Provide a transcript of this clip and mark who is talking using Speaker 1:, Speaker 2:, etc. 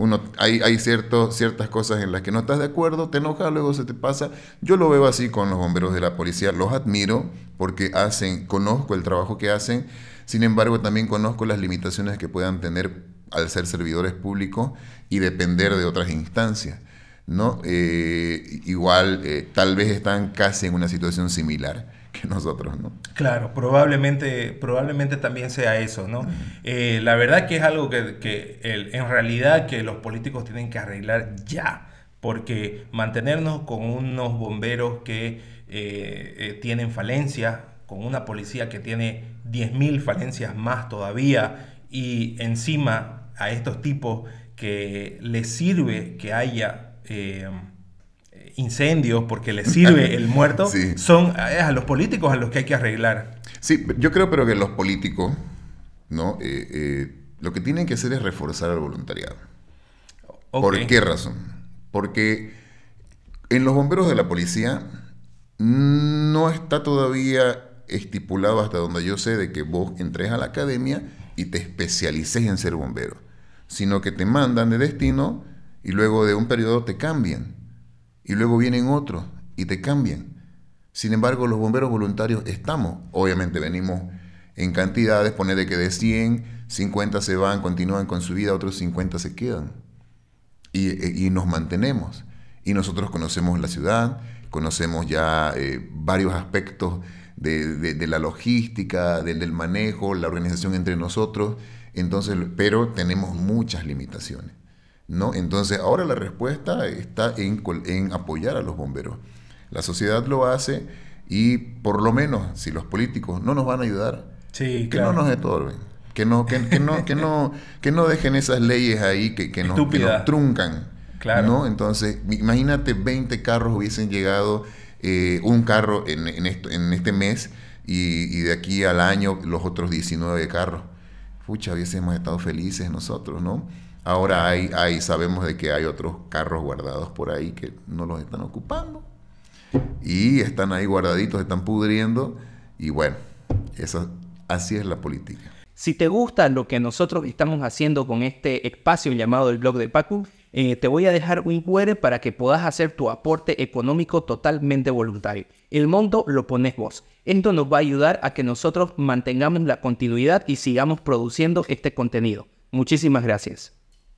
Speaker 1: uno, hay, cierto, ciertas cosas en las que no estás de acuerdo, te enoja, luego se te pasa. Yo lo veo así con los bomberos de la policía, los admiro porque hacen, conozco el trabajo que hacen, sin embargo también conozco las limitaciones que puedan tener al ser servidores públicos y depender de otras instancias. ¿no? Eh, igual, eh, tal vez están casi en una situación similar que nosotros, ¿no?
Speaker 2: Claro, probablemente, probablemente también sea eso, ¿no? Eh, la verdad que es algo que, en realidad que los políticos tienen que arreglar ya, porque mantenernos con unos bomberos que eh, eh, tienen falencias, con una policía que tiene 10.000 falencias más todavía, y encima a estos tipos que les sirve que haya incendios porque le sirve el muerto,
Speaker 1: son a los políticos a los que hay que arreglar. Sí, yo creo pero que los políticos, ¿no? Eh, eh, lo que tienen que hacer es reforzar el voluntariado. ¿Por qué razón? Porque en los bomberos de la policía no está todavía estipulado hasta donde yo sé de que vos entres a la academia y te especialices en ser bombero, sino que te mandan de destino y luego de un periodo te cambian y luego vienen otros y te cambian. Sin embargo, los bomberos voluntarios estamos, obviamente venimos en cantidades, pone de que de 100, 50 se van, continúan con su vida, otros 50 se quedan. Eh, y, nos mantenemos. Y nosotros conocemos la ciudad, conocemos ya eh, varios aspectos de, la logística, del, del manejo, la organización entre nosotros. Entonces, pero tenemos muchas limitaciones. ¿no? Entonces ahora la respuesta está en, apoyar a los bomberos. La sociedad lo hace y por lo menos si los políticos no nos van a ayudar, que no nos estorben. Que no, no, que, no, que no dejen esas leyes ahí que, que, nos, truncan. Entonces, imagínate 20 carros hubiesen llegado, eh, un carro en, este mes y, y, de aquí al año los otros 19 carros. Pucha, hubiésemos estado felices nosotros, ¿no? Ahora sabemos de que hay otros carros guardados por ahí que no los están ocupando y están ahí guardaditos, están pudriendo y bueno, así es la política.
Speaker 3: Si te gusta lo que nosotros estamos haciendo con este espacio llamado el blog de Pacu, eh, te voy a dejar un QR para que puedas hacer tu aporte económico totalmente voluntario. El monto lo pones vos. Esto nos va a ayudar a que nosotros mantengamos la continuidad y sigamos produciendo este contenido. Muchísimas gracias.